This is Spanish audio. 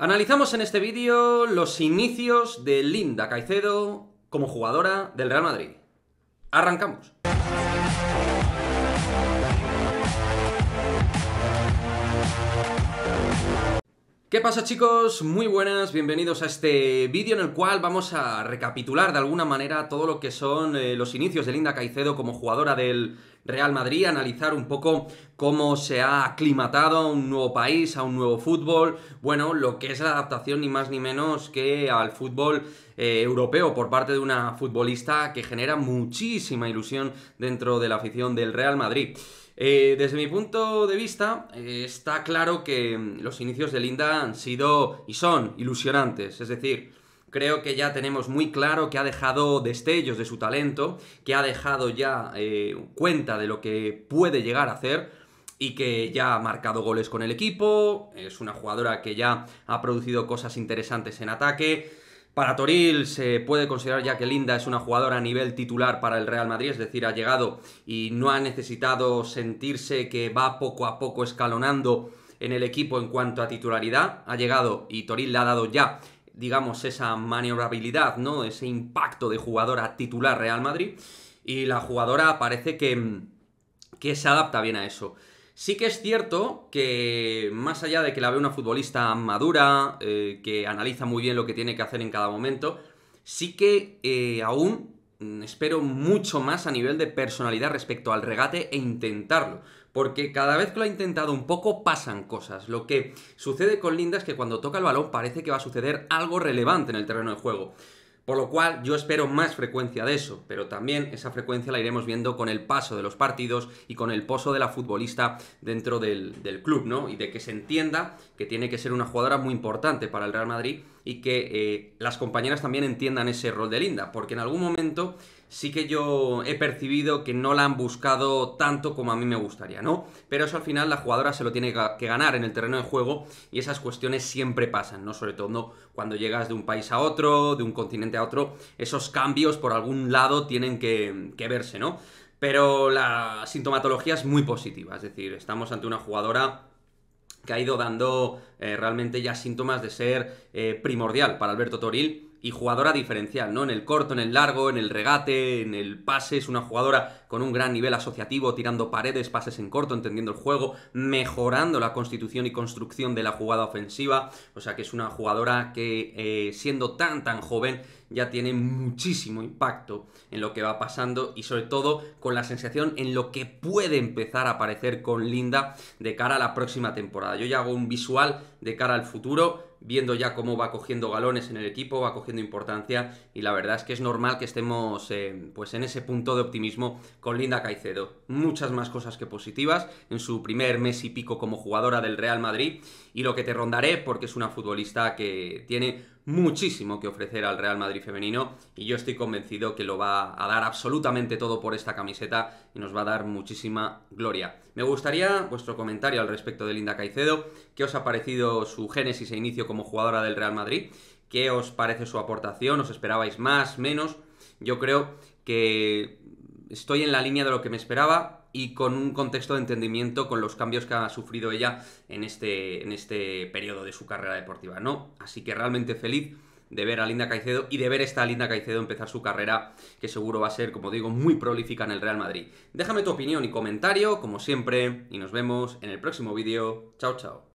Analizamos en este vídeo los inicios de Linda Caicedo como jugadora del Real Madrid. Arrancamos. ¿Qué pasa chicos? Muy buenas, bienvenidos a este vídeo en el cual vamos a recapitular de alguna manera todo lo que son eh, los inicios de Linda Caicedo como jugadora del Real Madrid, analizar un poco cómo se ha aclimatado a un nuevo país, a un nuevo fútbol, bueno, lo que es la adaptación ni más ni menos que al fútbol eh, europeo por parte de una futbolista que genera muchísima ilusión dentro de la afición del Real Madrid. Eh, desde mi punto de vista, eh, está claro que mm, los inicios de Linda han sido y son ilusionantes, es decir, Creo que ya tenemos muy claro que ha dejado destellos de su talento, que ha dejado ya eh, cuenta de lo que puede llegar a hacer y que ya ha marcado goles con el equipo, es una jugadora que ya ha producido cosas interesantes en ataque. Para Toril se puede considerar ya que Linda es una jugadora a nivel titular para el Real Madrid, es decir, ha llegado y no ha necesitado sentirse que va poco a poco escalonando en el equipo en cuanto a titularidad. Ha llegado y Toril le ha dado ya digamos, esa maniobrabilidad, ¿no? Ese impacto de jugadora titular Real Madrid. Y la jugadora parece que, se adapta bien a eso. Sí que es cierto que, más allá de que la ve una futbolista madura, eh, que analiza muy bien lo que tiene que hacer en cada momento, sí que eh, aún Mm, espero mucho más a nivel de personalidad respecto al regate e intentarlo. Porque cada vez que lo ha intentado un poco pasan cosas. Lo que sucede con Linda es que cuando toca el balón parece que va a suceder algo relevante en el terreno de juego. Por lo cual yo espero más frecuencia de eso, pero también esa frecuencia la iremos viendo con el paso de los partidos y con el pozo de la futbolista dentro del, club, ¿no? Y de que se entienda que tiene que ser una jugadora muy importante para el Real Madrid y que eh, las compañeras también entiendan ese rol de Linda, porque en algún momento sí que yo he percibido que no la han buscado tanto como a mí me gustaría, ¿no? Pero eso al final la jugadora se lo tiene que ganar en el terreno de juego y esas cuestiones siempre pasan, ¿no? Sobre todo cuando llegas de un país a otro, de un continente a otro, esos cambios por algún lado tienen que, que verse, ¿no? Pero la sintomatología es muy positiva, es decir, estamos ante una jugadora que ha ido dando eh, realmente ya síntomas de ser eh, primordial para Alberto Toril y jugadora diferencial, ¿no? En el corto, en el largo, en el regate, en el pase, es una jugadora con un gran nivel asociativo, tirando paredes, pases en corto, entendiendo el juego, mejorando la constitución y construcción de la jugada ofensiva, o sea que es una jugadora que eh, siendo tan tan joven ya tiene muchísimo impacto en lo que va pasando y sobre todo con la sensación en lo que puede empezar a aparecer con Linda de cara a la próxima temporada. Yo ya hago un visual de cara al futuro viendo ya cómo va cogiendo galones en el equipo, va cogiendo importancia y la verdad es que es normal que estemos eh, pues en ese punto de optimismo con Linda Caicedo. Muchas más cosas que positivas en su primer mes y pico como jugadora del Real Madrid y lo que te rondaré porque es una futbolista que tiene muchísimo que ofrecer al Real Madrid femenino y yo estoy convencido que lo va a dar absolutamente todo por esta camiseta y nos va a dar muchísima gloria. Me gustaría vuestro comentario al respecto de Linda Caicedo, qué os ha parecido su génesis e inicio como jugadora del Real Madrid, qué os parece su aportación, os esperabais más, menos. Yo creo que estoy en la línea de lo que me esperaba y con un contexto de entendimiento con los cambios que ha sufrido ella en este, en este periodo de su carrera deportiva, ¿no? Así que realmente feliz de ver a Linda Caicedo y de ver esta Linda Caicedo empezar su carrera, que seguro va a ser, como digo, muy prolífica en el Real Madrid. Déjame tu opinión y comentario, como siempre, y nos vemos en el próximo vídeo. Chao, chao.